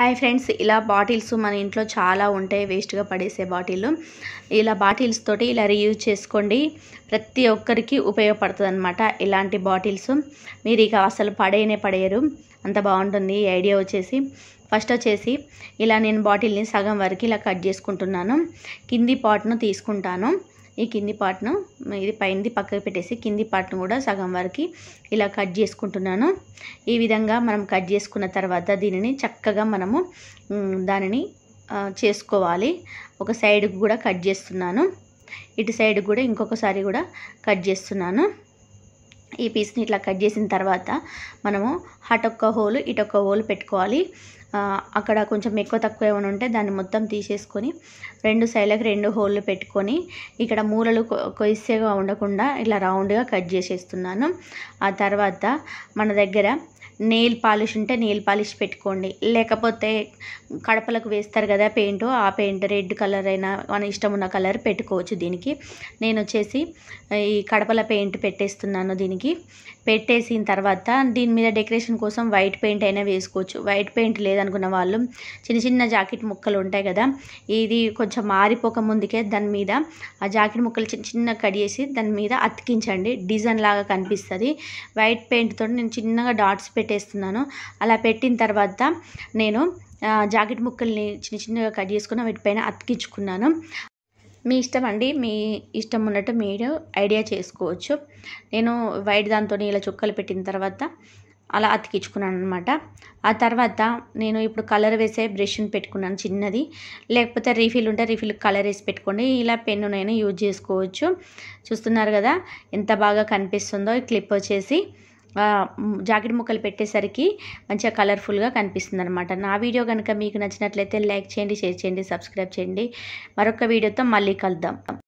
hi friends ఇలా bottles మన ఇంట్లో చాలా ఉంటాయి వేస్ట్గా పడేసే బాటిల్ ఇలా బాటిల్స్ తోటి ఇలా రీయూజ్ చేసుకోండి ప్రతి ఒక్కరికి ఉపయోగపడుతుంది అనమాట ఇలాంటి బాటిల్స్ మీరు ఇక అసలు పడేనే పడేయరు అంత బాగుంటుంది ఐడియా వచ్చేసి ఫస్ట్ వచ్చేసి ఇలా నేను బాటిల్ని సగం వరకు ఇలా కట్ చేసుకుంటున్నాను కింది పాట్ను తీసుకుంటాను ఈ కింది పార్ట్ను ఇది పైనది పక్కకు పెట్టేసి కింది పార్ట్ను కూడా సగం వరకు ఇలా కట్ చేసుకుంటున్నాను ఈ విధంగా మనం కట్ చేసుకున్న తర్వాత దీనిని చక్కగా మనము దానిని చేసుకోవాలి ఒక సైడ్కి కూడా కట్ చేస్తున్నాను ఇటు సైడ్ కూడా ఇంకొకసారి కూడా కట్ చేస్తున్నాను ఈ పీస్ని ఇట్లా కట్ చేసిన తర్వాత మనము హటొక్క హోలు ఇటొక్క హోలు పెట్టుకోవాలి అక్కడ కొంచెం ఎక్కువ తక్కువ ఏమైనా ఉంటే దాన్ని మొత్తం తీసేసుకొని రెండు సైడ్లకు రెండు హోల్లు పెట్టుకొని ఇక్కడ మూలలు కొయిసేగా ఉండకుండా ఇలా రౌండ్గా కట్ చేసేస్తున్నాను ఆ తర్వాత మన దగ్గర నెయిల్ పాలిష్ ఉంటే నెయిల్ పాలిష్ పెట్టుకోండి లేకపోతే కడపలకు వేస్తారు కదా పెయింట్ ఆ పెయింట్ రెడ్ కలర్ అయినా మన ఇష్టం ఉన్న కలర్ పెట్టుకోవచ్చు దీనికి నేను వచ్చేసి ఈ కడపల పెయింట్ పెట్టేస్తున్నాను దీనికి పెట్టేసిన తర్వాత దీని మీద డెకరేషన్ కోసం వైట్ పెయింట్ అయినా వేసుకోవచ్చు వైట్ పెయింట్ లేదనుకున్న వాళ్ళు చిన్న చిన్న జాకెట్ ముక్కలు ఉంటాయి కదా ఇది కొంచెం మారిపోక ముందుకే దాని మీద ఆ జాకెట్ ముక్కలు చిన్న చిన్న కట్ చేసి దాని మీద అతికించండి డిజైన్ లాగా కనిపిస్తుంది వైట్ పెయింట్తో నేను చిన్నగా డాట్స్ పెట్టి పెట్టేస్తున్నాను అలా పెట్టిన తర్వాత నేను జాకెట్ ముక్కల్ని చిన్న చిన్నగా కట్ చేసుకుని పైన అతికించుకున్నాను మీ ఇష్టం అండి మీ ఇష్టం ఉన్నట్టు మీరు ఐడియా చేసుకోవచ్చు నేను వైట్ దాంతో ఇలా చుక్కలు పెట్టిన తర్వాత అలా అతికించుకున్నాను అనమాట ఆ తర్వాత నేను ఇప్పుడు కలర్ వేసే బ్రష్ని పెట్టుకున్నాను చిన్నది లేకపోతే రీఫిల్ ఉంటే రీఫిల్ కలర్ వేసి పెట్టుకోండి ఇలా పెన్నునైనా యూజ్ చేసుకోవచ్చు చూస్తున్నారు కదా ఎంత బాగా కనిపిస్తుందో క్లిప్ వచ్చేసి జాకెట్ ముక్కలు పెట్టేసరికి మంచిగా కలర్ఫుల్గా కనిపిస్తుంది అనమాట నా వీడియో కనుక మీకు నచ్చినట్లయితే లైక్ చేయండి షేర్ చేయండి సబ్స్క్రైబ్ చేయండి మరొక వీడియోతో మళ్ళీ కలుద్దాం